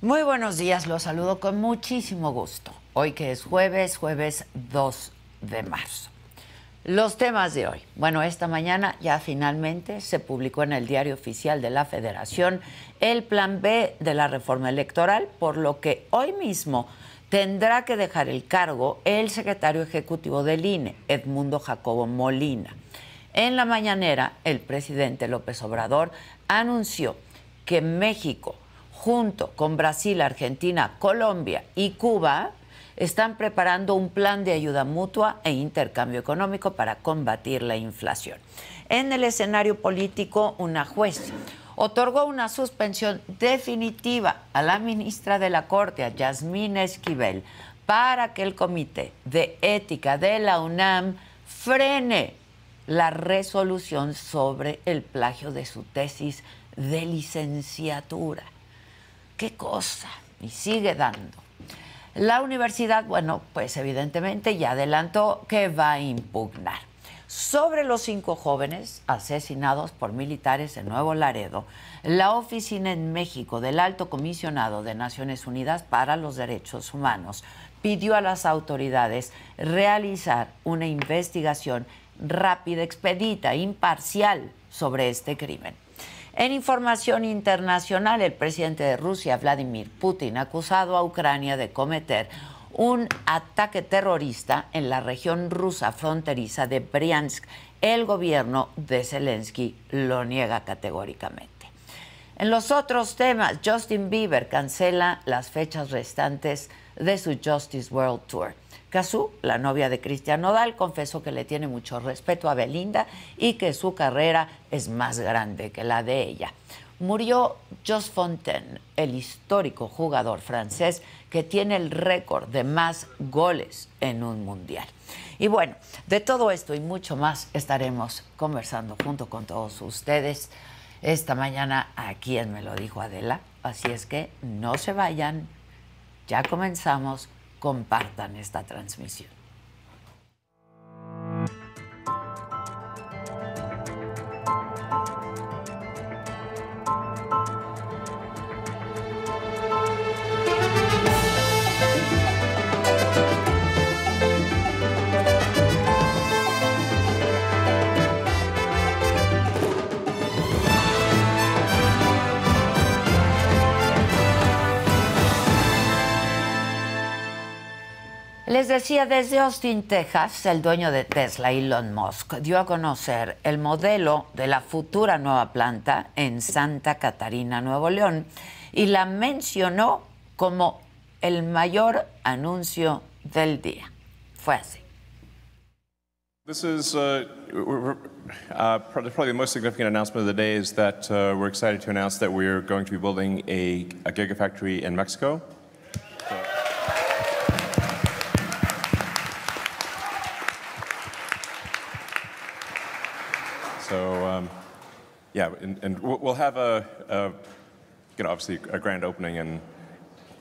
Muy buenos días, los saludo con muchísimo gusto. Hoy que es jueves, jueves 2 de marzo. Los temas de hoy. Bueno, esta mañana ya finalmente se publicó en el diario oficial de la Federación el plan B de la reforma electoral, por lo que hoy mismo tendrá que dejar el cargo el secretario ejecutivo del INE, Edmundo Jacobo Molina. En la mañanera, el presidente López Obrador anunció que México junto con Brasil, Argentina, Colombia y Cuba, están preparando un plan de ayuda mutua e intercambio económico para combatir la inflación. En el escenario político, una juez otorgó una suspensión definitiva a la ministra de la Corte, a Yasmín Esquivel, para que el Comité de Ética de la UNAM frene la resolución sobre el plagio de su tesis de licenciatura qué cosa, y sigue dando. La universidad, bueno, pues evidentemente ya adelantó que va a impugnar sobre los cinco jóvenes asesinados por militares en Nuevo Laredo, la Oficina en México del Alto Comisionado de Naciones Unidas para los Derechos Humanos pidió a las autoridades realizar una investigación rápida, expedita, imparcial sobre este crimen. En información internacional, el presidente de Rusia, Vladimir Putin, ha acusado a Ucrania de cometer un ataque terrorista en la región rusa fronteriza de Briansk. El gobierno de Zelensky lo niega categóricamente. En los otros temas, Justin Bieber cancela las fechas restantes de su Justice World Tour. Cazú, la novia de Cristian Nodal, confesó que le tiene mucho respeto a Belinda y que su carrera es más grande que la de ella. Murió Jos Fontaine, el histórico jugador francés que tiene el récord de más goles en un mundial. Y bueno, de todo esto y mucho más estaremos conversando junto con todos ustedes esta mañana aquí en Me lo dijo Adela. Así es que no se vayan, ya comenzamos compartan esta transmisión. Les decía, desde Austin, Texas, el dueño de Tesla, Elon Musk, dio a conocer el modelo de la futura nueva planta en Santa Catarina, Nuevo León, y la mencionó como el mayor anuncio del día. Fue así. This is uh, uh probably the most significant announcement of the day is that uh, we're excited to announce that we're going to be building a, a gigafactory in Mexico. yeah, and, and we'll have a, a, you know, obviously a grand opening and,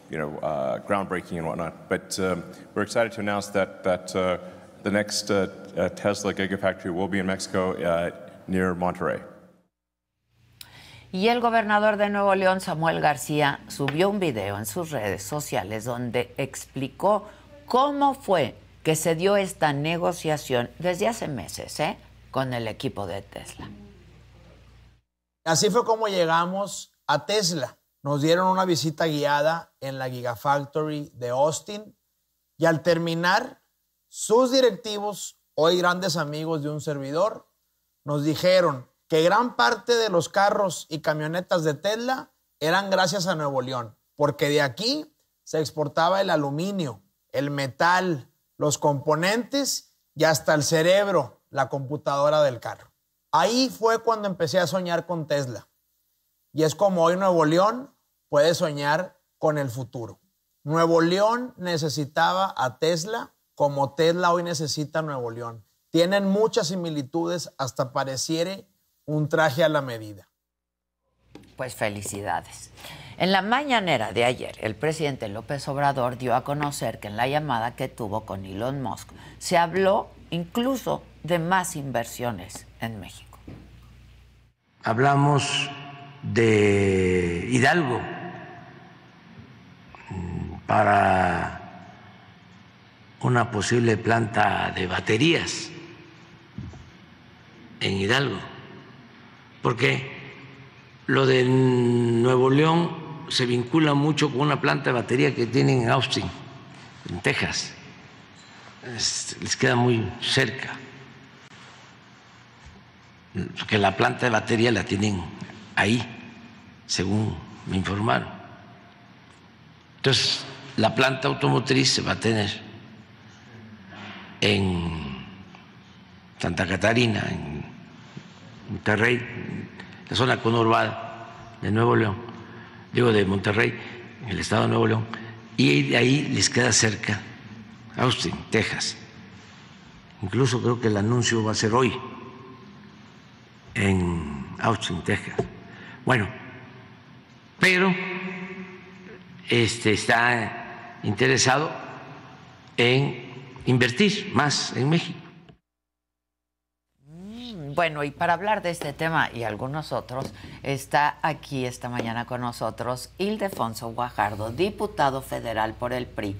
you know, uh, groundbreaking and whatnot. But um, we're excited to announce that, that uh, the next uh, uh Tesla Gigafactory will be in Mexico uh, near Monterrey. Y el gobernador de Nuevo León, Samuel García, subió un video en sus redes sociales donde explicó cómo fue que se dio esta negociación desde hace meses ¿eh? con el equipo de Tesla. Así fue como llegamos a Tesla. Nos dieron una visita guiada en la Gigafactory de Austin y al terminar, sus directivos, hoy grandes amigos de un servidor, nos dijeron que gran parte de los carros y camionetas de Tesla eran gracias a Nuevo León, porque de aquí se exportaba el aluminio, el metal, los componentes y hasta el cerebro, la computadora del carro. Ahí fue cuando empecé a soñar con Tesla. Y es como hoy Nuevo León puede soñar con el futuro. Nuevo León necesitaba a Tesla como Tesla hoy necesita a Nuevo León. Tienen muchas similitudes, hasta pareciere un traje a la medida. Pues felicidades. En la mañanera de ayer, el presidente López Obrador dio a conocer que en la llamada que tuvo con Elon Musk se habló incluso de más inversiones en México hablamos de Hidalgo para una posible planta de baterías en Hidalgo, porque lo de Nuevo León se vincula mucho con una planta de batería que tienen en Austin, en Texas, les queda muy cerca que la planta de batería la tienen ahí, según me informaron. Entonces, la planta automotriz se va a tener en Santa Catarina, en Monterrey, la zona conurbada de Nuevo León, digo de Monterrey, en el estado de Nuevo León, y de ahí les queda cerca Austin, Texas. Incluso creo que el anuncio va a ser hoy en Austin, Texas. Bueno, pero este, está interesado en invertir más en México. Mm, bueno, y para hablar de este tema y algunos otros, está aquí esta mañana con nosotros Ildefonso Guajardo, diputado federal por el PRI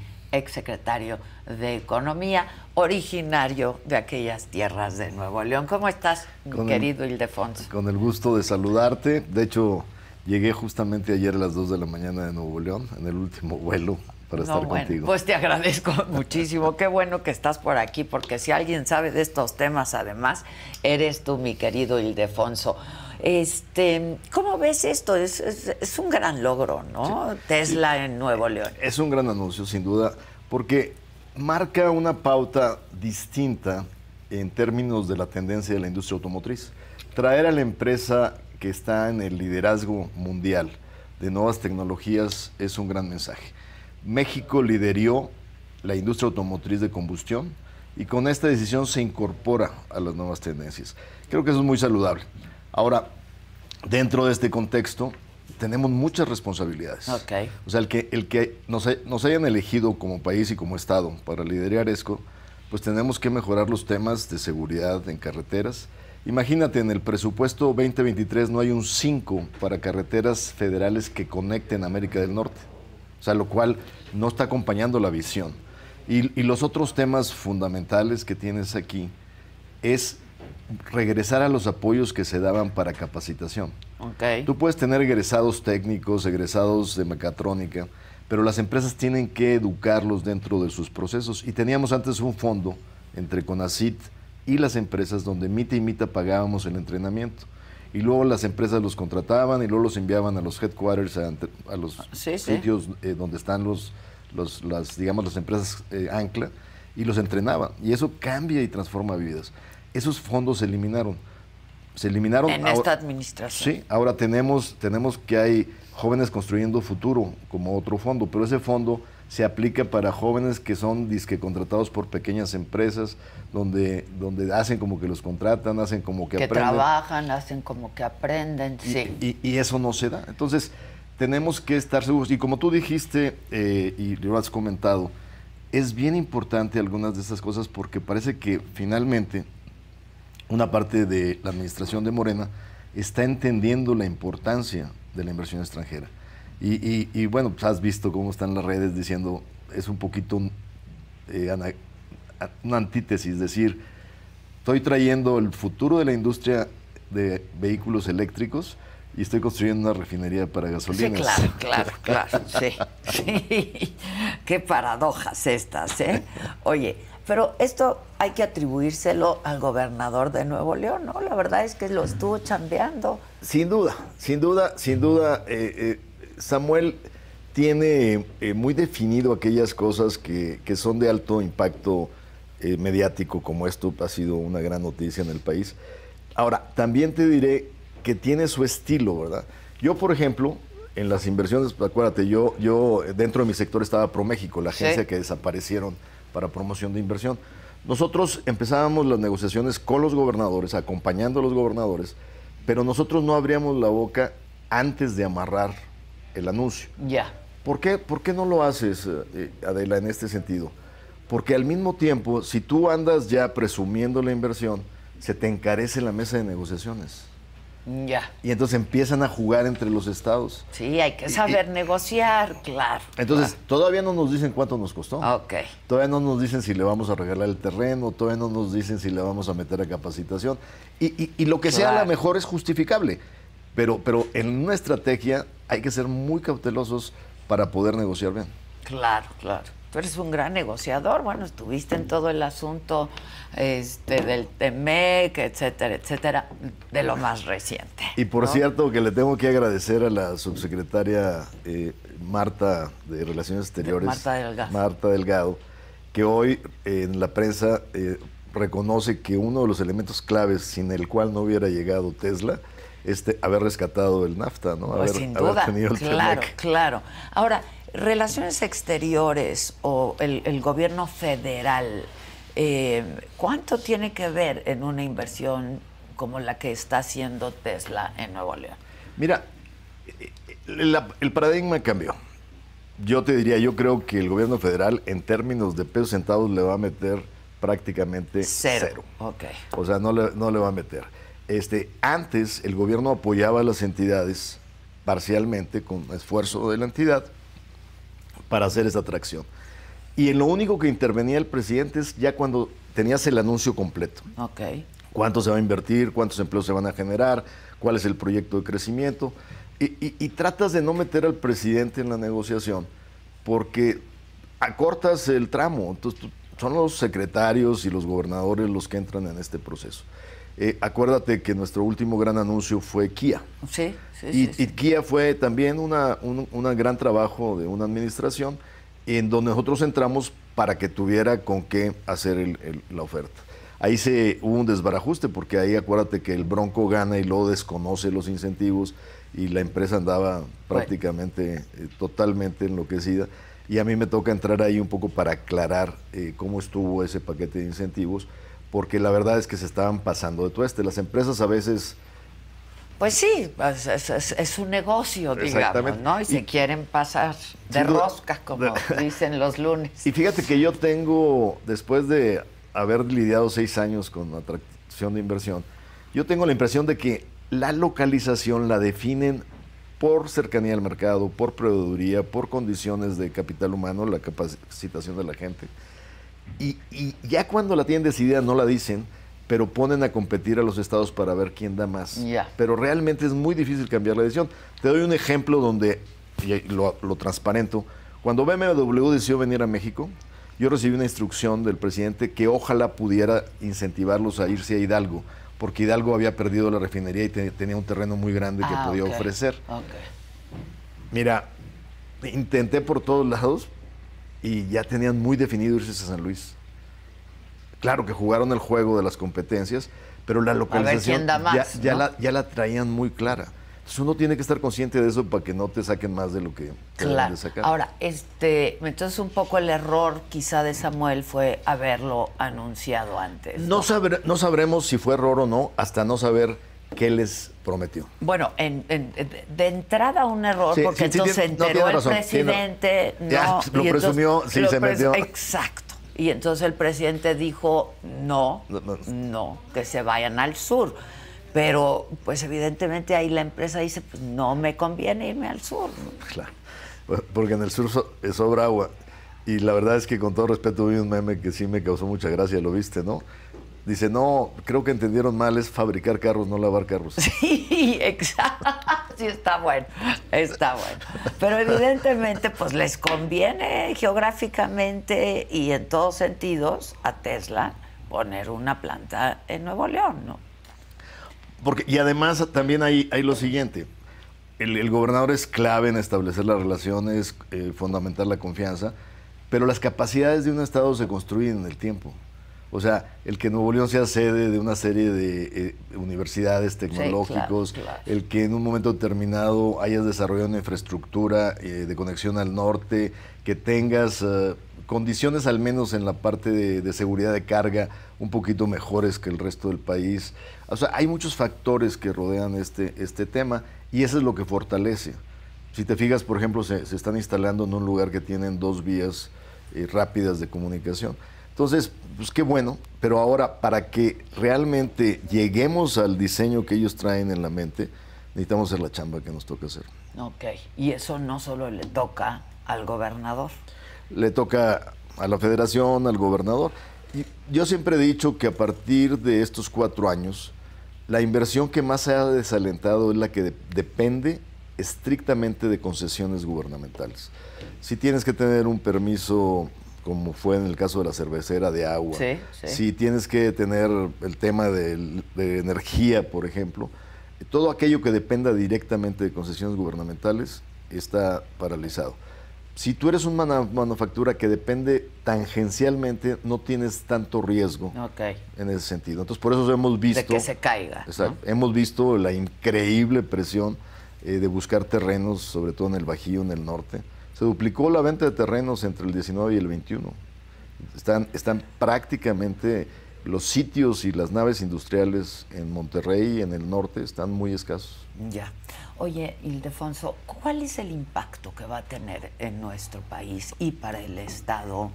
secretario de Economía, originario de aquellas tierras de Nuevo León. ¿Cómo estás, querido Ildefonso? Con el gusto de saludarte. De hecho, llegué justamente ayer a las 2 de la mañana de Nuevo León, en el último vuelo para estar contigo. Pues te agradezco muchísimo. Qué bueno que estás por aquí, porque si alguien sabe de estos temas, además, eres tú, mi querido Ildefonso. Este, ¿Cómo ves esto? Es, un gran logro, ¿no? Tesla en Nuevo León. Es un gran anuncio, sin duda, porque marca una pauta distinta en términos de la tendencia de la industria automotriz. Traer a la empresa que está en el liderazgo mundial de nuevas tecnologías es un gran mensaje. México lideró la industria automotriz de combustión y con esta decisión se incorpora a las nuevas tendencias. Creo que eso es muy saludable. Ahora, dentro de este contexto, tenemos muchas responsabilidades. O sea, el que, el que nos, nos, hayan elegido como país y como Estado para liderar ESCO, pues tenemos que mejorar los temas de seguridad en carreteras. Imagínate, en el presupuesto 2023 no hay un 5 para carreteras federales que conecten América del Norte. O sea, lo cual no está acompañando la visión. Y, y los otros temas fundamentales que tienes aquí es regresar a los apoyos que se daban para capacitación. Tú puedes tener egresados técnicos, egresados de mecatrónica, pero las empresas tienen que educarlos dentro de sus procesos. Y teníamos antes un fondo entre CONACIT y las empresas donde mita y mita pagábamos el entrenamiento. Y luego las empresas los contrataban y luego los enviaban a los headquarters, a, los ah, sitios eh, donde están los, las, digamos, las empresas eh, ancla y los entrenaban. Y eso cambia y transforma vidas esos fondos se eliminaron. Se eliminaron. En esta administración. Sí, ahora tenemos, tenemos que hay jóvenes construyendo futuro como otro fondo, pero ese fondo se aplica para jóvenes que son disque contratados por pequeñas empresas, donde, donde hacen como que los contratan, hacen como que, que trabajan, hacen como que aprenden, y, sí. Y, eso no se da. Entonces, tenemos que estar seguros. Y como tú dijiste eh, y lo has comentado, es bien importante algunas de estas cosas porque parece que finalmente una parte de la administración de Morena está entendiendo la importancia de la inversión extranjera. Y, bueno, pues has visto cómo están las redes diciendo, es un poquito eh, una, antítesis, decir, estoy trayendo el futuro de la industria de vehículos eléctricos y estoy construyendo una refinería para gasolina Sí, claro, claro, claro, sí. Qué paradojas estas, ¿eh? Oye, pero esto hay que atribuírselo al gobernador de Nuevo León, ¿no? La verdad es que lo estuvo chambeando. Sin duda, sin duda, sin duda, eh, eh, Samuel tiene eh, muy definido aquellas cosas que, son de alto impacto mediático, como esto ha sido una gran noticia en el país. Ahora, también te diré que tiene su estilo, ¿verdad? Yo, por ejemplo, en las inversiones, acuérdate, yo, yo dentro de mi sector estaba ProMéxico, la agencia que desaparecieron para promoción de inversión. Nosotros empezábamos las negociaciones con los gobernadores, acompañando a los gobernadores, pero nosotros no abríamos la boca antes de amarrar el anuncio. Ya. ¿Por, qué, ¿Por qué no lo haces, eh, eh, Adela, en este sentido? Porque al mismo tiempo, si tú andas ya presumiendo la inversión, se te encarece la mesa de negociaciones. Ya. Y entonces empiezan a jugar entre los estados. Sí, hay que saber negociar, claro. Entonces, todavía no nos dicen cuánto nos costó. Ok. Todavía no nos dicen si le vamos a regalar el terreno, todavía no nos dicen si le vamos a meter a capacitación. Y, y, lo que sea a lo mejor es justificable. Pero, pero en una estrategia hay que ser muy cautelosos para poder negociar bien. Claro, claro tú eres un gran negociador, bueno, estuviste en todo el asunto este, del TEMEC, etcétera, etcétera, de lo más reciente. Y por cierto, que le tengo que agradecer a la subsecretaria eh, Marta de Relaciones Exteriores, Marta, Delgado. que hoy en la prensa eh, reconoce que uno de los elementos claves sin el cual no hubiera llegado Tesla este, haber rescatado el NAFTA, ¿no? Pues haber, sin duda, tenido el claro, claro. Ahora, Relaciones Exteriores o el, gobierno federal, eh, ¿cuánto tiene que ver en una inversión como la que está haciendo Tesla en Nuevo León? Mira, el paradigma cambió. Yo te diría, yo creo que el gobierno federal en términos de pesos centavos le va a meter prácticamente cero. O sea, no le, va a meter. Este, antes el gobierno apoyaba a las entidades parcialmente con esfuerzo de la entidad para hacer esa atracción. Y en lo único que intervenía el presidente es ya cuando tenías el anuncio completo. Ok. ¿Cuánto se va a invertir? ¿Cuántos empleos se van a generar? ¿Cuál es el proyecto de crecimiento? Y, tratas de no meter al presidente en la negociación porque acortas el tramo. Entonces, son los secretarios y los gobernadores los que entran en este proceso. Eh, acuérdate que nuestro último gran anuncio fue Kia y, Kia fue también un gran trabajo de una administración en donde nosotros entramos para que tuviera con qué hacer la oferta. Ahí se hubo un desbarajuste porque ahí acuérdate que el Bronco gana y lo desconoce los incentivos y la empresa andaba prácticamente eh, totalmente enloquecida y a mí me toca entrar ahí un poco para aclarar eh, cómo estuvo ese paquete de incentivos porque la verdad es que se estaban pasando de tueste. Las empresas a veces pues sí, es, un negocio, digamos, ¿no? Y, se quieren pasar de rosca, como dicen los lunes. Y fíjate que yo tengo, después de haber lidiado seis años con atracción de inversión, yo tengo la impresión de que la localización la definen por cercanía al mercado, por proveeduría, por condiciones de capital humano, la capacitación de la gente. Y, y ya cuando la tienen decidida no la dicen, pero ponen a competir a los estados para ver quién da más. Pero realmente es muy difícil cambiar la decisión. Te doy un ejemplo donde, lo, transparento, cuando BMW decidió venir a México, yo recibí una instrucción del presidente que ojalá pudiera incentivarlos a irse a Hidalgo, porque Hidalgo había perdido la refinería y tenía un terreno muy grande que ah, podía ofrecer. Mira, intenté por todos lados y ya tenían muy definido irse a San Luis. Claro que jugaron el juego de las competencias, pero la localización ya, la, traían muy clara. Entonces uno tiene que estar consciente de eso para que no te saquen más de lo que te sacar. Ahora, este, entonces un poco el error quizá de Samuel fue haberlo anunciado antes. No, sabremos si fue error o no hasta no saber qué les prometió. Bueno, de entrada un error, porque entonces se enteró el presidente. lo presumió, sí, se metió. Exacto. Y entonces el presidente dijo, no, no, que se vayan al sur. Pero pues evidentemente ahí la empresa dice, pues no me conviene irme al sur. Claro, porque en el sur eh, sobra agua. Y la verdad es que con todo respeto vi un meme que sí me causó mucha gracia, lo viste, ¿no? Dice, no, creo que entendieron mal, es fabricar carros, no lavar carros. Sí, exacto sí está bueno, está bueno. Pero evidentemente, pues les conviene geográficamente y en todos sentidos a Tesla poner una planta en Nuevo León, ¿no? Porque, y además también hay, hay lo siguiente. El, gobernador es clave en establecer las relaciones, eh, fundamentar la confianza, pero las capacidades de un Estado se construyen en el tiempo. O sea, el que Nuevo León sea sede de una serie de eh, universidades tecnológicos, el que en un momento determinado hayas desarrollado una infraestructura eh, de conexión al norte, que tengas eh, condiciones al menos en la parte de, seguridad de carga un poquito mejores que el resto del país. O sea, hay muchos factores que rodean este, este tema y eso es lo que fortalece. Si te fijas, por ejemplo, se están instalando en un lugar que tienen dos vías rápidas de comunicación entonces, pues qué bueno, pero ahora para que realmente lleguemos al diseño que ellos traen en la mente, necesitamos hacer la chamba que nos toca hacer. Ok, y eso no solo le toca al gobernador. Le toca a la federación, al gobernador. yo siempre he dicho que a partir de estos cuatro años, la inversión que más se ha desalentado es la que depende estrictamente de concesiones gubernamentales. Si tienes que tener un permiso como fue en el caso de la cervecera de agua. Si tienes que tener el tema de, energía, por ejemplo, todo aquello que dependa directamente de concesiones gubernamentales está paralizado. Si tú eres una manufactura que depende tangencialmente, no tienes tanto riesgo en ese sentido. Entonces, por eso hemos visto... De que se caiga. Exacto, Hemos visto la increíble presión eh, de buscar terrenos, sobre todo en el Bajío, en el norte, se duplicó la venta de terrenos entre el 19 y el 21. Están, están prácticamente los sitios y las naves industriales en Monterrey en el norte están muy escasos. Ya. Oye, Ildefonso, ¿cuál es el impacto que va a tener en nuestro país y para el Estado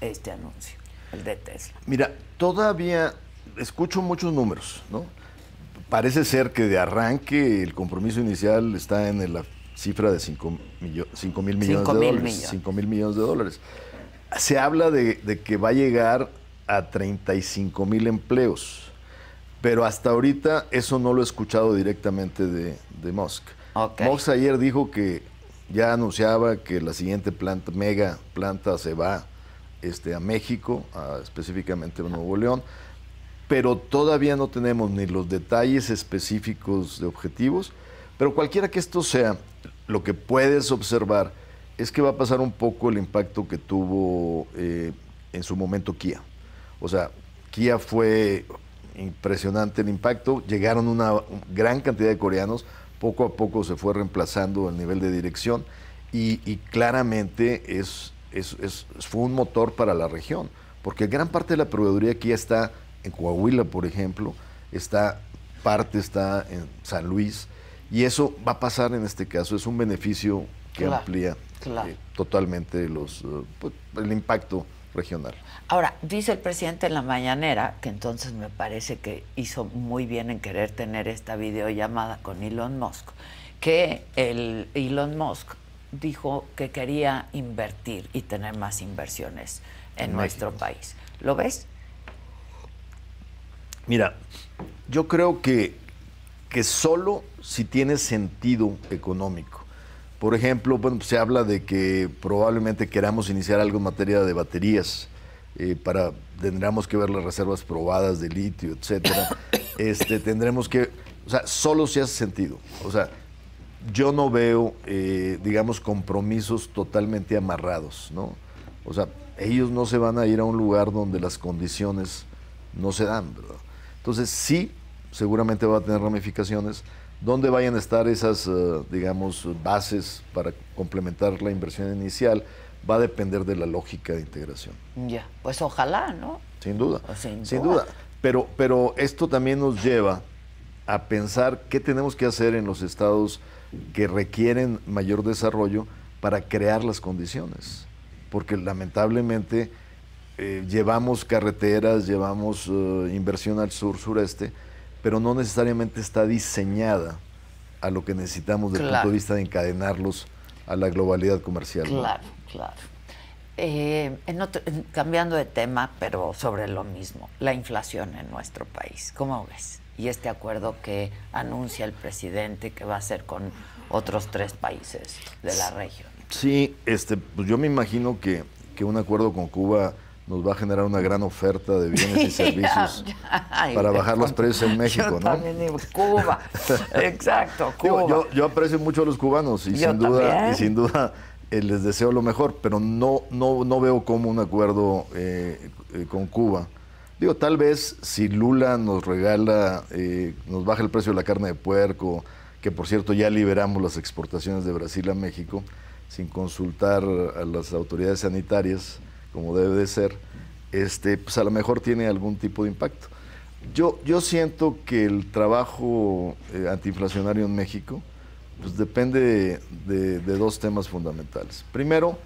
este anuncio, el de Tesla? Mira, todavía escucho muchos números, ¿no? Parece ser que de arranque el compromiso inicial está en el cifra de 5 mil millones de dólares. Millones. millones de dólares. Se habla de, que va a llegar a 35 mil empleos, pero hasta ahorita eso no lo he escuchado directamente de, Musk. Musk ayer dijo que ya anunciaba que la siguiente planta, mega planta, se va este, a México, específicamente a Nuevo León, pero todavía no tenemos ni los detalles específicos de objetivos pero cualquiera que esto sea, lo que puedes observar es que va a pasar un poco el impacto que tuvo eh, en su momento Kia. O sea, Kia fue impresionante el impacto, llegaron una gran cantidad de coreanos, poco a poco se fue reemplazando el nivel de dirección y, claramente es, fue un motor para la región, porque gran parte de la proveeduría KIA está en Coahuila, por ejemplo, está parte está en San Luis, y eso va a pasar en este caso, es un beneficio que amplía eh, totalmente los, eh, pues, el impacto regional. Ahora, dice el presidente en la mañanera, que entonces me parece que hizo muy bien en querer tener esta videollamada con Elon Musk, que el Elon Musk dijo que quería invertir y tener más inversiones en nuestro país. ¿Lo ves? Mira, yo creo que que solo si tiene sentido económico. Por ejemplo, se habla de que probablemente queramos iniciar algo en materia de baterías. Eh, para tendremos que ver las reservas probadas de litio, etcétera. Este, tendremos que, o sea, solo si hace sentido. O sea, yo no veo, eh, digamos, compromisos totalmente amarrados, ¿no? O sea, ellos no se van a ir a un lugar donde las condiciones no se dan, Entonces sí seguramente va a tener ramificaciones. ¿Dónde vayan a estar esas, eh, digamos, bases para complementar la inversión inicial? Va a depender de la lógica de integración. Ya, pues ojalá, ¿no? Sin duda. Pues sin, duda. Pero, pero esto también nos lleva a pensar qué tenemos que hacer en los estados que requieren mayor desarrollo para crear las condiciones. Porque lamentablemente eh, llevamos carreteras, llevamos eh, inversión al sur-sureste, pero no necesariamente está diseñada a lo que necesitamos desde el punto de vista de encadenarlos a la globalidad comercial. Claro, claro. Eh, cambiando de tema, pero sobre lo mismo, la inflación en nuestro país, ¿cómo ves? Y este acuerdo que anuncia el presidente que va a hacer con otros tres países de la región. Sí, este, pues yo me imagino que un acuerdo con Cuba nos va a generar una gran oferta de bienes y servicios para bajar los precios en México, ¿no? Cuba, exacto, Cuba. yo, aprecio mucho a los cubanos y sin duda, y sin duda eh, les deseo lo mejor, pero no, no, no veo como un acuerdo eh, eh, con Cuba. Digo, tal vez si Lula nos regala, nos baja el precio de la carne de puerco, que por cierto ya liberamos las exportaciones de Brasil a México sin consultar a las autoridades sanitarias como debe de ser, este, pues a lo mejor tiene algún tipo de impacto. Yo, yo siento que el trabajo eh, antiinflacionario en México pues depende de, dos temas fundamentales. Primero,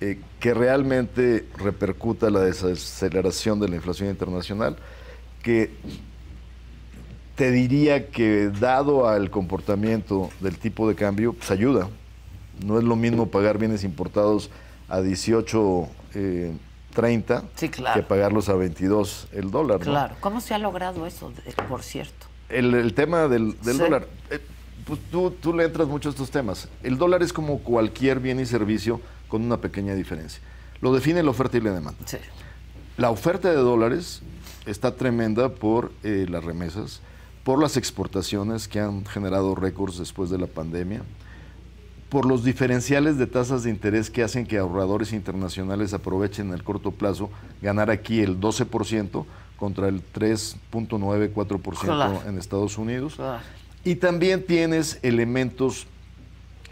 eh, que realmente repercuta la desaceleración de la inflación internacional, que te diría que dado al comportamiento del tipo de cambio, pues ayuda. No es lo mismo pagar bienes importados a 18.30 eh, que pagarlos a 22 el dólar. Claro, ¿cómo se ha logrado eso, eh, por cierto? El, tema del, dólar. Eh, pues tú, le entras mucho a estos temas. El dólar es como cualquier bien y servicio con una pequeña diferencia. Lo define la oferta y la demanda. La oferta de dólares está tremenda por las remesas, por las exportaciones que han generado récords después de la pandemia, por los diferenciales de tasas de interés que hacen que ahorradores internacionales aprovechen en el corto plazo ganar aquí el 12% contra el 3.94% en Estados Unidos. Y también tienes elementos,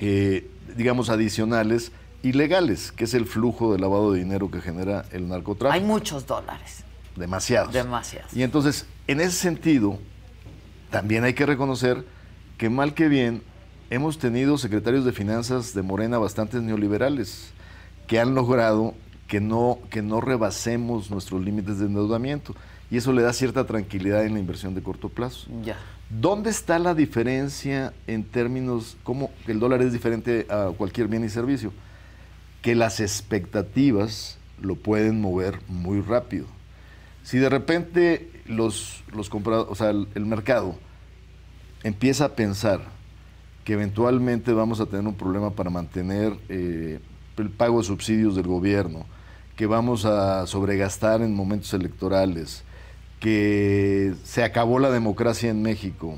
eh, digamos, adicionales ilegales, que es el flujo de lavado de dinero que genera el narcotráfico. Hay muchos dólares. Demasiados. Demasiados. Y entonces, en ese sentido, también hay que reconocer que mal que bien hemos tenido secretarios de finanzas de Morena bastante neoliberales que han logrado que no, que no rebasemos nuestros límites de endeudamiento y eso le da cierta tranquilidad en la inversión de corto plazo. ¿Dónde está la diferencia en términos, cómo el dólar es diferente a cualquier bien y servicio? Que las expectativas lo pueden mover muy rápido. Si de repente los, los comprados o sea, el mercado empieza a pensar que eventualmente vamos a tener un problema para mantener eh, el pago de subsidios del gobierno, que vamos a sobregastar en momentos electorales, que se acabó la democracia en México.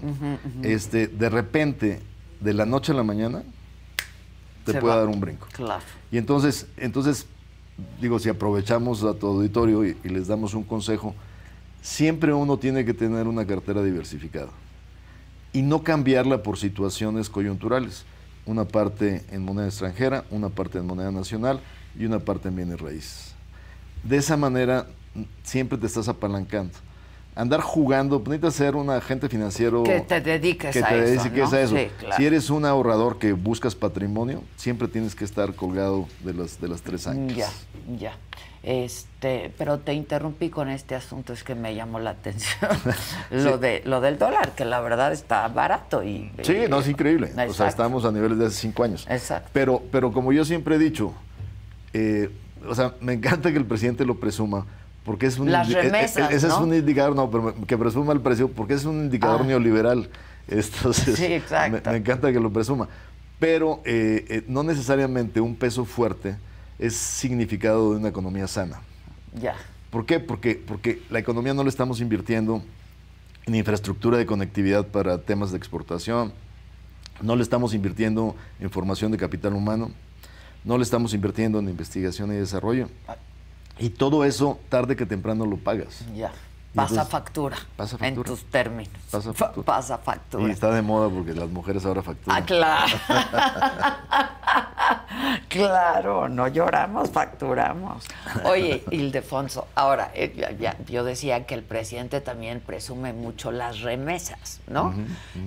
Este, de repente, de la noche a la mañana, te puede dar un brinco. Y entonces, entonces, digo, si aprovechamos a tu auditorio y les damos un consejo, siempre uno tiene que tener una cartera diversificada y no cambiarla por situaciones coyunturales. Una parte en moneda extranjera, una parte en moneda nacional y una parte en bienes raíces. De esa manera mm, siempre te estás apalancando andar jugando, pues, necesitas ser un agente financiero que te dediques a te eso. Dediques eso. Si eres un ahorrador que buscas patrimonio, siempre tienes que estar colgado de las, de las tres años. Ya, ya. Este, pero te interrumpí con este asunto, es que me llamó la atención lo de lo del dólar, que la verdad está barato y, Sí, no, es increíble. O sea, estamos a niveles de hace cinco años. Exacto. Pero, pero como yo siempre he dicho, eh, o sea, me encanta que el presidente lo presuma, porque es un e-, e-, ese es un indicador no pero que presuma el precio porque es un indicador ah. neoliberal Me, encanta que lo presuma pero eh, eh, no necesariamente un peso fuerte es significado de una economía sana ya ¿Por qué? Porque, porque la economía no le estamos invirtiendo en infraestructura de conectividad para temas de exportación, no le estamos invirtiendo en formación de capital humano, no le estamos invirtiendo en investigación y desarrollo. Ah, y todo eso, tarde que temprano lo pagas. Ya. Pasa factura. En tus términos. Pasa factura. Y está de moda porque las mujeres ahora facturan. Ah, claro. claro, no lloramos, facturamos. Oye, Ildefonso, ahora, eh, yo decía que el presidente también presume mucho las remesas, ¿no?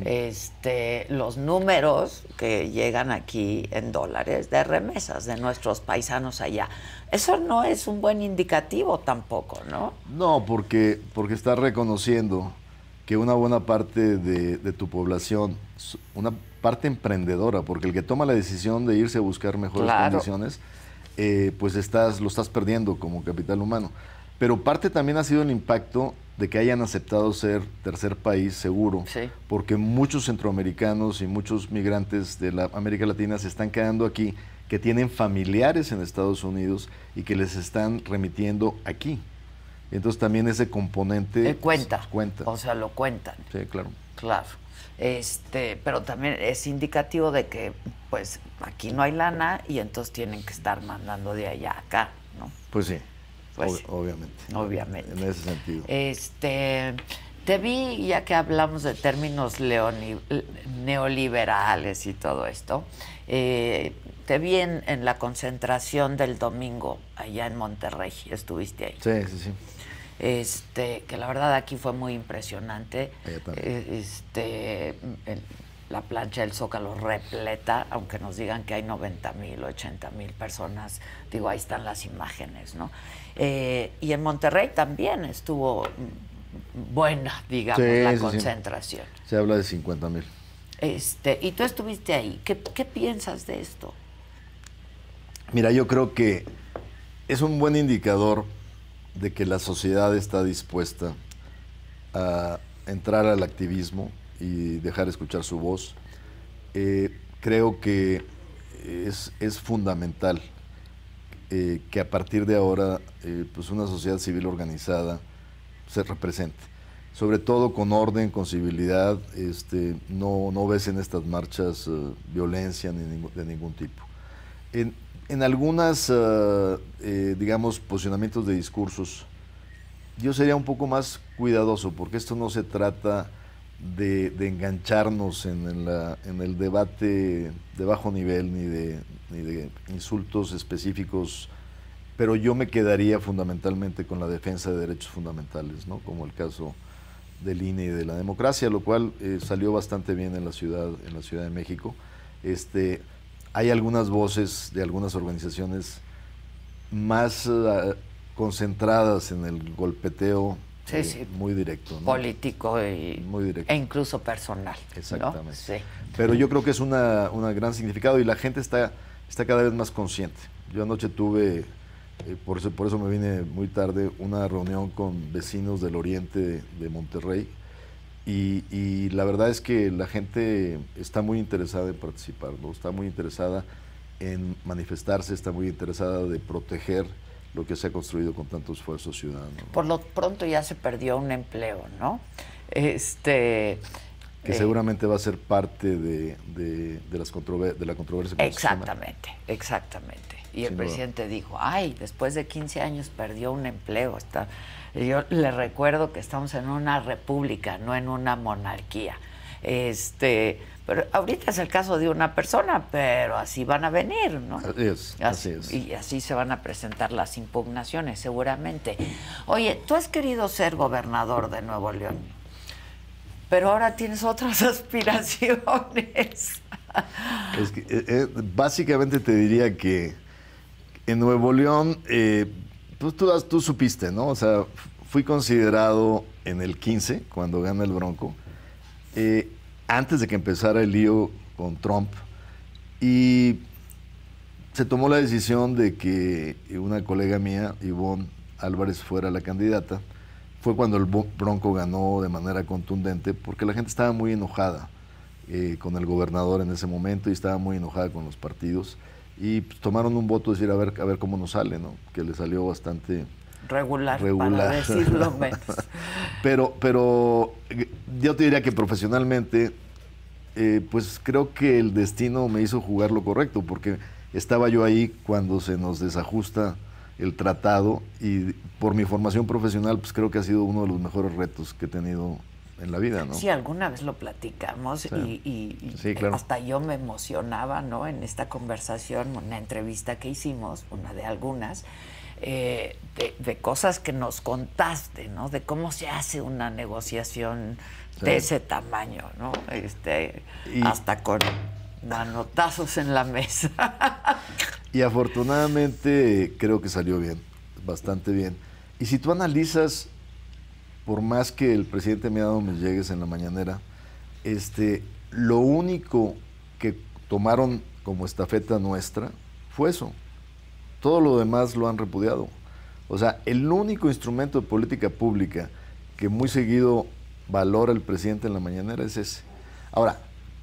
Este, los números que llegan aquí en dólares de remesas de nuestros paisanos allá. Eso no es un buen indicativo tampoco, ¿no? No, porque porque estás reconociendo que una buena parte de, tu población, una parte emprendedora, porque el que toma la decisión de irse a buscar mejores condiciones, eh, pues estás, lo estás perdiendo como capital humano. Pero parte también ha sido el impacto de que hayan aceptado ser tercer país seguro, porque muchos centroamericanos y muchos migrantes de la América Latina se están quedando aquí, que tienen familiares en Estados Unidos y que les están remitiendo aquí entonces también ese componente... cuenta. O sea, lo cuentan. Sí, claro. Claro. Este, pero también es indicativo de que, pues, aquí no hay lana y entonces tienen que estar mandando de allá acá, ¿no? Pues sí. Pues, obviamente. Obviamente. En ese sentido. Este... Te vi, ya que hablamos de términos neoliberales y todo esto, eh, te vi en, la concentración del domingo allá en Monterrey, estuviste ahí. Sí, sí, sí este, que la verdad aquí fue muy impresionante. Eh, este, la plancha del Zócalo repleta, aunque nos digan que hay 90 mil, 80 mil personas, digo, ahí están las imágenes, ¿no? Eh, y en Monterrey también estuvo buena, digamos, la concentración. Se habla de 50 mil. Este, y tú estuviste ahí. ¿Qué, ¿Qué, piensas de esto? Mira, yo creo que es un buen indicador de que la sociedad está dispuesta a entrar al activismo y dejar escuchar su voz, eh, creo que es, es fundamental eh, que a partir de ahora eh, pues una sociedad civil organizada se represente. Sobre todo con orden, con civilidad, este, no, ves en estas marchas violencia de ningún tipo en algunas, eh, eh, digamos, posicionamientos de discursos, yo sería un poco más cuidadoso, porque esto no se trata de, engancharnos en, la, el debate de bajo nivel ni de, insultos específicos, pero yo me quedaría fundamentalmente con la defensa de derechos fundamentales, como el caso del INE y de la democracia, lo cual eh, salió bastante bien en la ciudad, en la Ciudad de México. Este, hay algunas voces de algunas organizaciones más eh, concentradas en el golpeteo eh, muy directo. Político y, e incluso personal. Exactamente. Pero yo creo que es un una gran significado y la gente está, cada vez más consciente. Yo anoche tuve, eh, por, eso, por eso me vine muy tarde, una reunión con vecinos del oriente de Monterrey y, la verdad es que la gente está muy interesada en participar, ¿no? está muy interesada en manifestarse, está muy interesada de proteger lo que se ha construido con tanto esfuerzo ciudadano. Por lo pronto ya se perdió un empleo, ¿no? Este que eh, seguramente va a ser parte de, las de la controversia. Exactamente, exactamente. Y el presidente dijo, ay, después de 15 años perdió un empleo, está yo le recuerdo que estamos en una república, no en una monarquía. Este, pero ahorita es el caso de una persona, pero así van a venir, ¿no? Así es, Y así se van a presentar las impugnaciones, seguramente. Oye, tú has querido ser gobernador de Nuevo León, pero ahora tienes otras aspiraciones. Eh, eh, básicamente te diría que en Nuevo León eh, pues tú, supiste, ¿no? O sea, fui considerado en el 15, cuando gana el Bronco, eh, antes de que empezara el lío con Trump. Y se tomó la decisión de que una colega mía, Ivonne Álvarez, fuera la candidata. Fue cuando el Bronco ganó de manera contundente, porque la gente estaba muy enojada eh, con el gobernador en ese momento y estaba muy enojada con los partidos y pues, tomaron un voto, decir, a ver, a ver cómo nos sale, ¿no? Que le salió bastante regular, para decirlo menos. pero, pero eh, yo te diría que profesionalmente, eh, pues creo que el destino me hizo jugar lo correcto, porque estaba yo ahí cuando se nos desajusta el tratado y por mi formación profesional, pues creo que ha sido uno de los mejores retos que he tenido en la vida, ¿no? Sí, alguna vez lo platicamos y, hasta yo me emocionaba, ¿no? En esta conversación, una entrevista que hicimos, una de algunas, eh, de, cosas que nos contaste, ¿no? De cómo se hace una negociación de ese tamaño, ¿no? Este, Hasta con anotazos en la mesa. y afortunadamente creo que salió bien, bastante bien. Y si tú analizas por más que el presidente me ha dado mis llegues en la mañanera, este, lo único que tomaron como estafeta nuestra fue eso. Todo lo demás lo han repudiado. O sea, el único instrumento de política pública que muy seguido valora el presidente en la mañanera es ese. Ahora,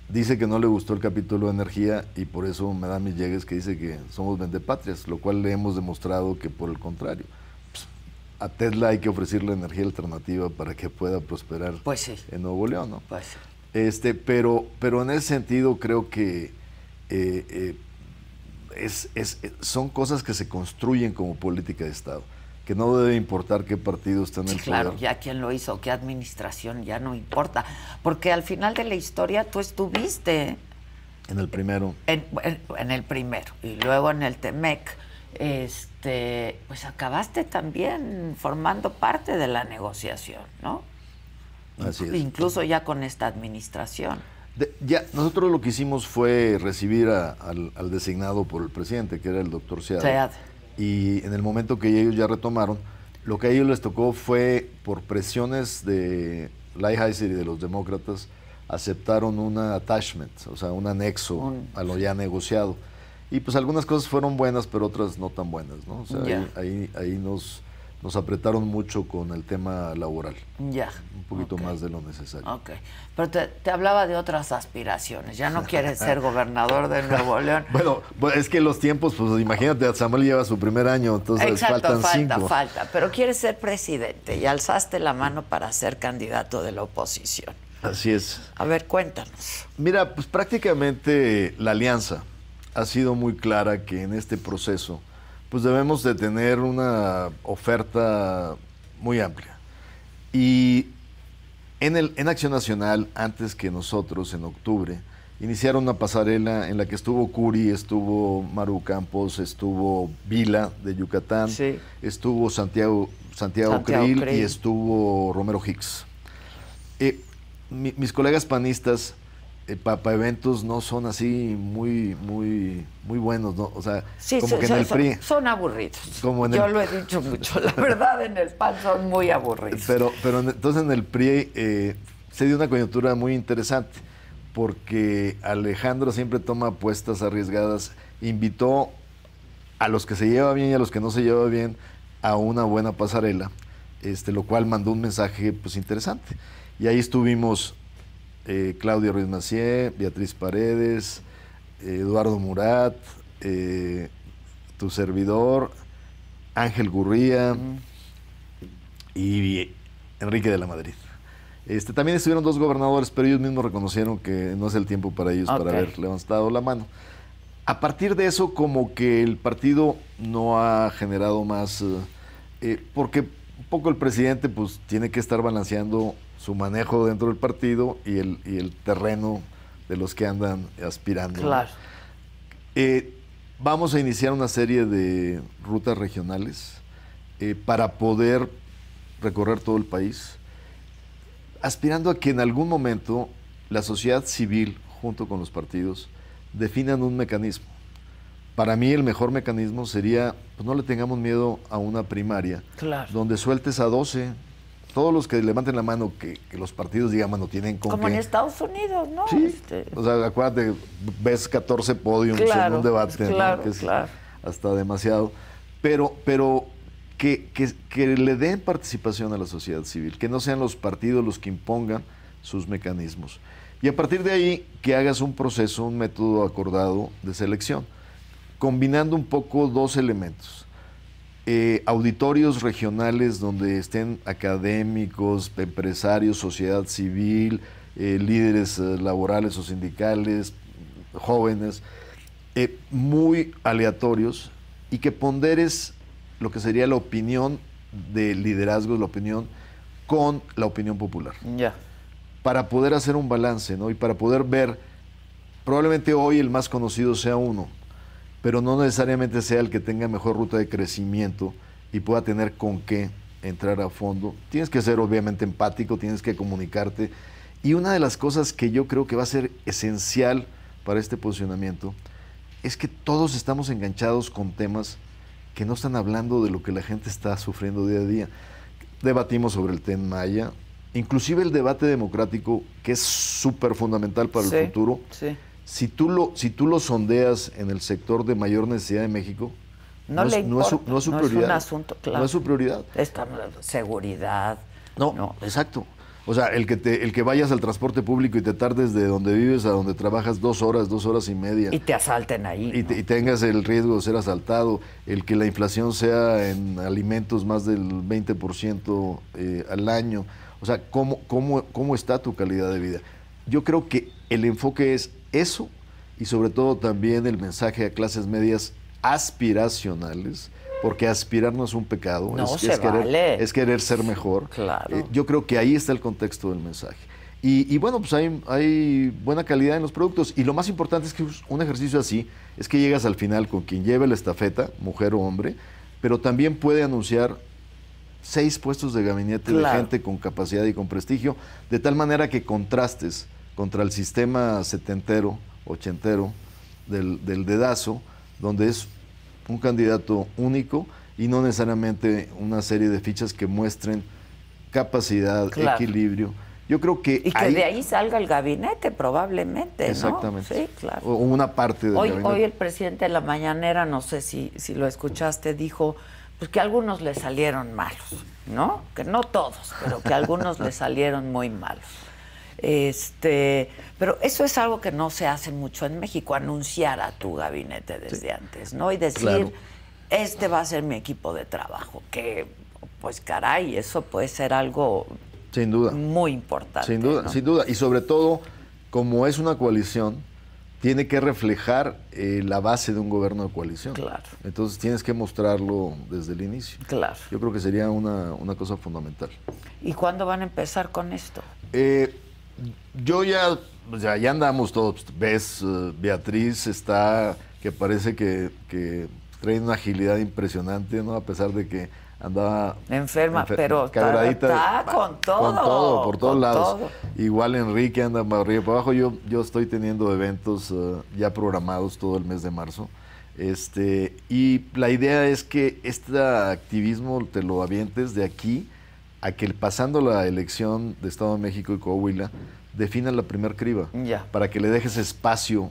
dice que no le gustó el capítulo de energía y por eso me da mis llegues que dice que somos vendepatrias, lo cual le hemos demostrado que por el contrario a Tesla hay que ofrecerle energía alternativa para que pueda prosperar pues en Nuevo León, ¿no? Pues este, pero, pero en ese sentido creo que eh, eh, es, eh, son cosas que se construyen como política de Estado, que no debe importar qué partido está en el Claro, ya quién lo hizo, qué administración, ya no importa. Porque al final de la historia tú estuviste... En el primero. En, el primero, y luego en el Temec. Es, este, pues acabaste también formando parte de la negociación, ¿no? Así es. Incluso ya con esta administración. ya, nosotros lo que hicimos fue recibir al, designado por el presidente, que era el doctor Sead. Y en el momento que ellos ya retomaron, lo que a ellos les tocó fue, por presiones de Lighthizer y de los demócratas, aceptaron un attachment, o sea, un anexo a lo ya negociado. Y pues algunas cosas fueron buenas, pero otras no tan buenas, ¿no? O sea, ahí, ahí, nos, nos apretaron mucho con el tema laboral. Ya. Un poquito más de lo necesario. Ok. Pero te, hablaba de otras aspiraciones. Ya no quieres ser gobernador de Nuevo León. bueno, pues, es que los tiempos, pues imagínate, Samuel lleva su primer año, entonces Exacto, faltan falta, falta. Pero quieres ser presidente y alzaste la mano para ser candidato de la oposición. Así es. A ver, cuéntanos. Mira, pues prácticamente la alianza ha sido muy clara que en este proceso pues debemos de tener una oferta muy amplia. Y en, el, en Acción Nacional, antes que nosotros, en octubre, iniciaron una pasarela en la que estuvo Curi, estuvo Maru Campos, estuvo Vila de Yucatán, estuvo Santiago, Santiago, Santiago y estuvo Romero Hicks. Eh, mis colegas panistas Papa eh, eventos no son así muy muy muy buenos, ¿no? O sea, sí, como en el son, PRI. Son aburridos. Yo lo he dicho mucho, la verdad en el PAN son muy aburridos. Pero, pero entonces en el PRI eh, se dio una coyuntura muy interesante, porque Alejandro siempre toma apuestas arriesgadas, invitó a los que se lleva bien y a los que no se lleva bien a una buena pasarela, este, lo cual mandó un mensaje pues interesante. Y ahí estuvimos Claudio eh, Claudia Ruiz Beatriz Paredes, Eduardo Murat, eh, tu servidor, Ángel Gurría y Enrique de la Madrid. Este, también estuvieron dos gobernadores, pero ellos mismos reconocieron que no es el tiempo para ellos para haber levantado la mano. A partir de eso, como que el partido no ha generado más, eh, porque un poco el presidente pues tiene que estar balanceando su manejo dentro del partido y el, terreno de los que andan aspirando. Claro. Eh, vamos a iniciar una serie de rutas regionales eh, para poder recorrer todo el país, aspirando a que en algún momento la sociedad civil, junto con los partidos, definan un mecanismo. Para mí el mejor mecanismo sería, pues, no le tengamos miedo a una primaria, donde sueltes a 12, todos los que levanten la mano que, los partidos, digamos, no tienen con Como en Estados Unidos, ¿no? Este. O sea, acuérdate, ves 14 podiums en un debate. es claro. Hasta demasiado. Pero, pero que, le den participación a la sociedad civil, que no sean los partidos los que impongan sus mecanismos. Y a partir de ahí, que hagas un proceso, un método acordado de selección, combinando un poco dos elementos. Eh, auditorios regionales donde estén académicos, empresarios, sociedad civil, eh, líderes eh, laborales o sindicales, jóvenes, muy aleatorios y que ponderes lo que sería la opinión de liderazgo, la opinión con la opinión popular. Ya. Para poder hacer un balance, ¿no? Y para poder ver, probablemente hoy el más conocido sea uno, pero no necesariamente sea el que tenga mejor ruta de crecimiento y pueda tener con qué entrar a fondo. Tienes que ser obviamente empático, tienes que comunicarte. Y una de las cosas que yo creo que va a ser esencial para este posicionamiento es que todos estamos enganchados con temas que no están hablando de lo que la gente está sufriendo día a día. Debatimos sobre el TEN Maya, inclusive el debate democrático, que es súper fundamental para el futuro. Sí si tú, lo, si tú lo sondeas en el sector de mayor necesidad de México, no, es, su, prioridad. No es su prioridad. Esta seguridad. No, exacto. O sea, el que, el que vayas al transporte público y te tardes de donde vives a donde trabajas dos horas, dos horas y media. Y te asalten ahí. Y, tengas el riesgo de ser asaltado. El que la inflación sea en alimentos más del 20% eh, al año. O sea, ¿cómo, cómo, ¿cómo está tu calidad de vida? Yo creo que el enfoque es eso y sobre todo también el mensaje a clases medias aspiracionales, porque aspirar no es un pecado, es, querer, ser mejor. Eh, yo creo que ahí está el contexto del mensaje. Y, bueno, pues hay, buena calidad en los productos. Y lo más importante es que un ejercicio así es que llegas al final con quien lleve la estafeta, mujer o hombre, pero también puede anunciar seis puestos de gabinete de gente con capacidad y con prestigio, de tal manera que contrastes contra el sistema setentero, ochentero del, del dedazo, donde es un candidato único y no necesariamente una serie de fichas que muestren capacidad, equilibrio. Yo creo que. Y que de ahí salga el gabinete, probablemente. Exactamente. Sí, claro. O una parte del hoy, Hoy el presidente de la mañanera, no sé si, si lo escuchaste, dijo pues que algunos le salieron malos, ¿no? Que no todos, pero que algunos le salieron muy malos. Este, pero eso es algo que no se hace mucho en México, anunciar a tu gabinete desde antes, ¿no? Y decir, este va a ser mi equipo de trabajo, que pues caray, eso puede ser algo sin duda. muy importante. Sin duda, sin duda. Y sobre todo, como es una coalición, tiene que reflejar eh, la base de un gobierno de coalición. Claro. Entonces tienes que mostrarlo desde el inicio. Claro. Yo creo que sería una, una cosa fundamental. ¿Y cuándo van a empezar con esto? Eh, yo ya, ya, andamos todos. Pues, ves, eh, Beatriz está, que parece que, trae una agilidad impresionante, ¿no? A pesar de que andaba enferma, pero está con todo, con todo, por todos lados. Igual Enrique anda para arriba para abajo. Yo, yo estoy teniendo eventos eh, ya programados todo el mes de marzo. Este, y la idea es que este activismo te lo avientes de aquí a que pasando la elección de Estado de México y Coahuila definan la primer criba. Para que le dejes espacio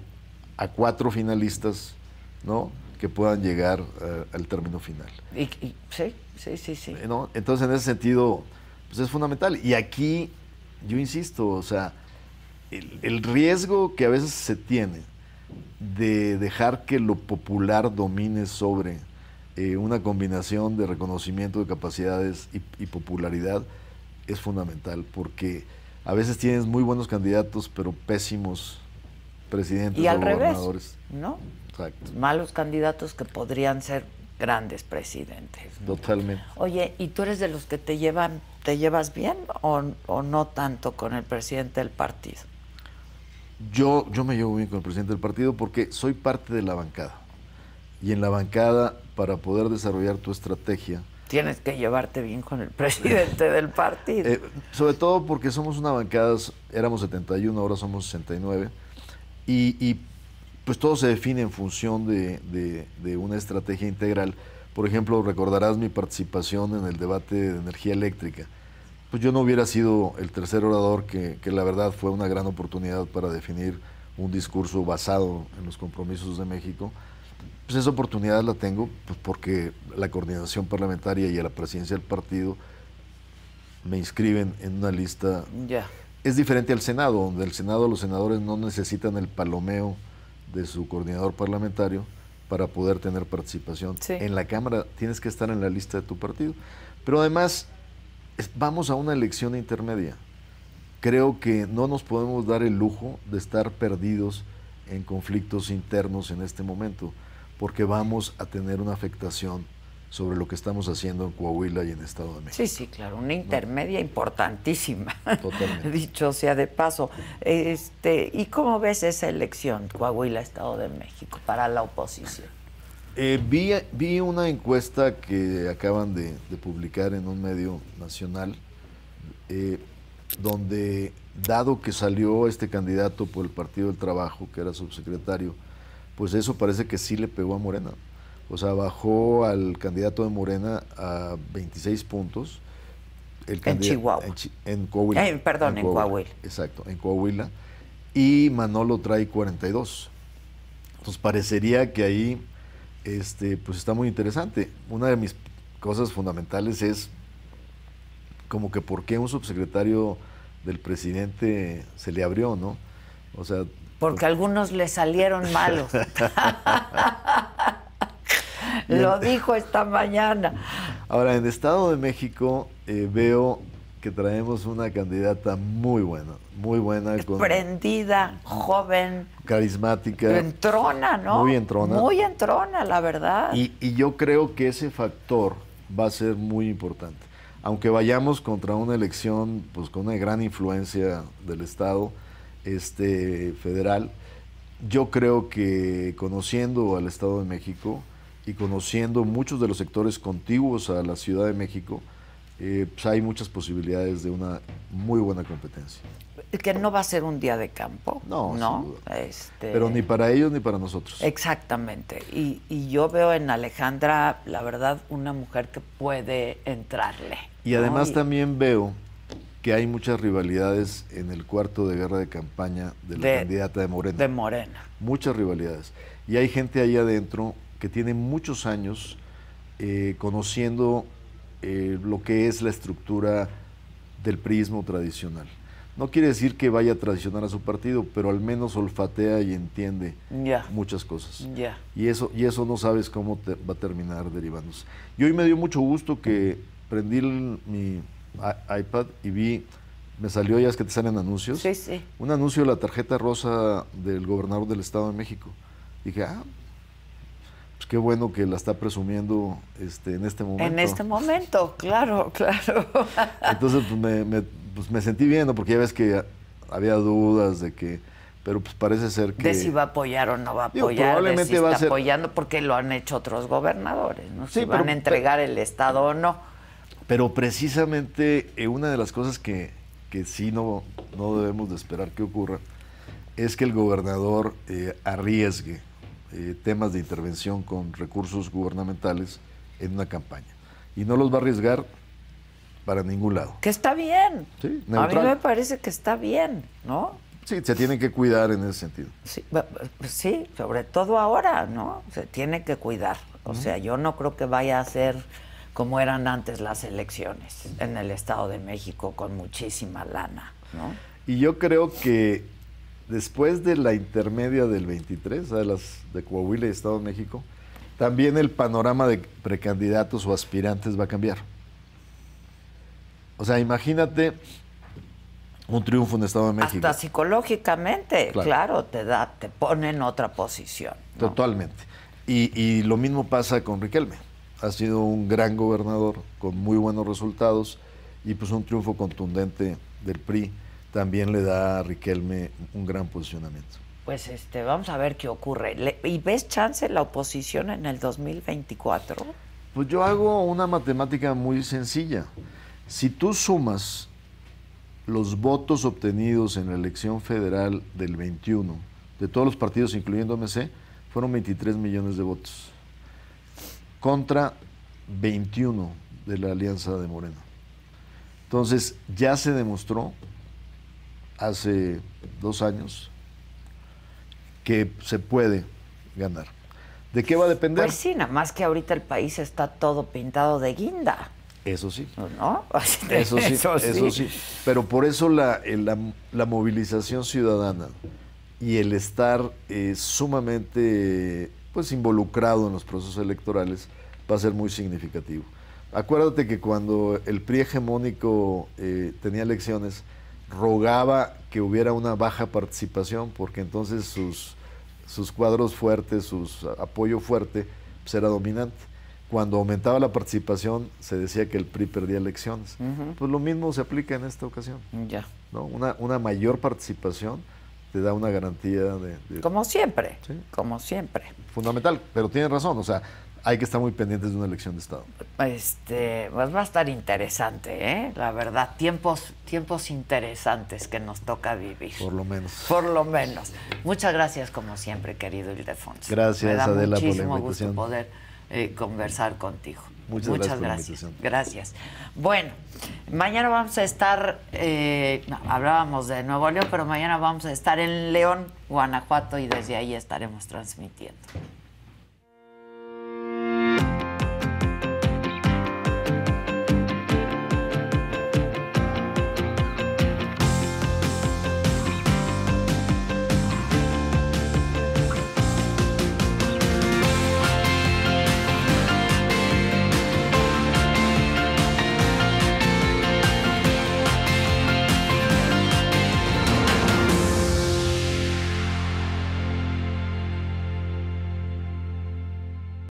a cuatro finalistas, ¿no? Que puedan llegar eh, al término final. sí, sí, sí, sí. Eh, Entonces, en ese sentido, pues es fundamental. Y aquí, yo insisto, o sea, el riesgo que a veces se tiene de dejar que lo popular domine sobre eh, una combinación de reconocimiento de capacidades y, popularidad es fundamental porque a veces tienes muy buenos candidatos pero pésimos presidentes y al gobernadores. Revés, ¿no? Malos candidatos que podrían ser grandes presidentes. Totalmente. Oye, ¿y tú eres de los que te llevan, te llevas bien o, o, no tanto con el presidente del partido? Yo, yo me llevo bien con el presidente del partido porque soy parte de la bancada y en la bancada para poder desarrollar tu estrategia. Tienes que llevarte bien con el presidente del partido. Eh, sobre todo porque somos una bancada, éramos 71, ahora somos 69, y, y pues todo se define en función de, una estrategia integral. Por ejemplo, recordarás mi participación en el debate de energía eléctrica. Pues yo no hubiera sido el tercer orador, que, que la verdad fue una gran oportunidad para definir un discurso basado en los compromisos de México pues esa oportunidad la tengo pues, porque la coordinación parlamentaria y a la presidencia del partido me inscriben en una lista. Ya. Es diferente al Senado, donde el Senado los senadores no necesitan el palomeo de su coordinador parlamentario para poder tener participación. En la Cámara tienes que estar en la lista de tu partido. Pero además, vamos a una elección intermedia. Creo que no nos podemos dar el lujo de estar perdidos en conflictos internos en este momento porque vamos a tener una afectación sobre lo que estamos haciendo en Coahuila y en Estado de México. Sí, sí, claro, una intermedia importantísima. Totalmente. Dicho sea de paso. Este, ¿Y cómo ves esa elección Coahuila-Estado de México para la oposición? Eh, vi, vi, una encuesta que acaban de, publicar en un medio nacional, eh, donde, dado que salió este candidato por el Partido del Trabajo, que era subsecretario, pues eso parece que sí le pegó a Morena. O sea, bajó al candidato de Morena a 26 puntos. El en Chihuahua. En, Coahuila. Eh, perdón, en Coahuila. Exacto, en Coahuila. Y Manolo trae 42. Entonces parecería que ahí este, pues está muy interesante. Una de mis cosas fundamentales es como que por qué un subsecretario del presidente se le abrió, ¿no? O sea, porque algunos le salieron malos. Lo dijo esta mañana. Ahora, en Estado de México eh, veo que traemos una candidata muy buena, muy buena. Prendida, joven. Carismática. Entrona, ¿no? Muy entrona. Muy entrona, la verdad. Y, y yo creo que ese factor va a ser muy importante. Aunque vayamos contra una elección pues, con una gran influencia del Estado, este, federal. Yo creo que conociendo al Estado de México y conociendo muchos de los sectores contiguos a la Ciudad de México, eh, pues, hay muchas posibilidades de una muy buena competencia. Que no va a ser un día de campo. No, no. Este, Pero ni para ellos ni para nosotros. Exactamente. Y, yo veo en Alejandra, la verdad, una mujer que puede entrarle. Y además también veo que hay muchas rivalidades en el cuarto de guerra de campaña de la candidata de Morena. De Morena. Muchas rivalidades. Y hay gente ahí adentro que tiene muchos años eh, conociendo eh, lo que es la estructura del prismo tradicional. No quiere decir que vaya a traicionar a su partido, pero al menos olfatea y entiende muchas cosas. Yeah. Y, eso, y eso no sabes cómo te va a terminar derivándose. Y hoy me dio mucho gusto que prendí mi, iPad y vi, me salió ya es que te salen anuncios. Un anuncio de la tarjeta rosa del gobernador del Estado de México. dije, ah, pues qué bueno que la está presumiendo este, en este momento. En este momento, claro, claro. Entonces pues me, me, pues, sentí bien, porque ya ves que había dudas de que pero pues parece ser que... si va a apoyar o no va a apoyar, probablemente va a apoyando, porque lo han hecho otros gobernadores, ¿no? si van a entregar el Estado o no. Pero precisamente eh, una de las cosas que, que sí no, no debemos de esperar que ocurra es que el gobernador eh, arriesgue eh, temas de intervención con recursos gubernamentales en una campaña. Y no los va a arriesgar para ningún lado. Que está bien. a mí me parece que está bien, ¿no? Sí, se tiene que cuidar en ese sentido. Sí, sobre todo ahora, ¿no? Se tiene que cuidar. O sea, yo no creo que vaya a ser como eran antes las elecciones en el Estado de México con muchísima lana, Y yo creo que después de la intermedia del 23, de Coahuila y Estado de México, también el panorama de precandidatos o aspirantes va a cambiar. O sea, imagínate un triunfo en el Estado de México. Hasta psicológicamente, claro, te da, te pone en otra posición. Totalmente. y lo mismo pasa con Riquelme ha sido un gran gobernador con muy buenos resultados y pues un triunfo contundente del PRI también le da a Riquelme un gran posicionamiento. Pues este, vamos a ver qué ocurre. ¿Y ves chance la oposición en el 2024? Pues yo hago una matemática muy sencilla. Si tú sumas los votos obtenidos en la elección federal del 21 de todos los partidos, incluyendo MC, fueron 23 millones de votos contra 21 de la alianza de Morena. Entonces, ya se demostró hace dos años que se puede ganar. ¿De qué va a depender? Pues sí, nada más que ahorita el país está todo pintado de guinda. Eso sí. Pues, ¿No? Eso sí, eso, sí. Pero por eso la, movilización ciudadana y el estar eh, sumamente pues, involucrado en los procesos electorales va a ser muy significativo. Acuérdate que cuando el PRI hegemónico eh, tenía elecciones, rogaba que hubiera una baja participación porque entonces sus, sus cuadros fuertes, su apoyo fuerte, pues era dominante. Cuando aumentaba la participación, se decía que el PRI perdía elecciones. Pues lo mismo se aplica en esta ocasión. Ya. ¿no? Una, una mayor participación te da una garantía de... Como siempre, como siempre. Fundamental, pero tienes razón, o sea, hay que estar muy pendientes de una elección de Estado. Este, pues va a estar interesante, ¿eh? La verdad, tiempos, tiempos interesantes que nos toca vivir. Por lo menos. Por lo menos. Muchas gracias, como siempre, querido Ildefonso. Gracias, Me da muchísimo gusto poder eh, conversar contigo. Muchas, gracias. gracias. Bueno, mañana vamos a estar, eh, hablábamos de Nuevo León, pero mañana vamos a estar en León, Guanajuato, y desde ahí estaremos transmitiendo.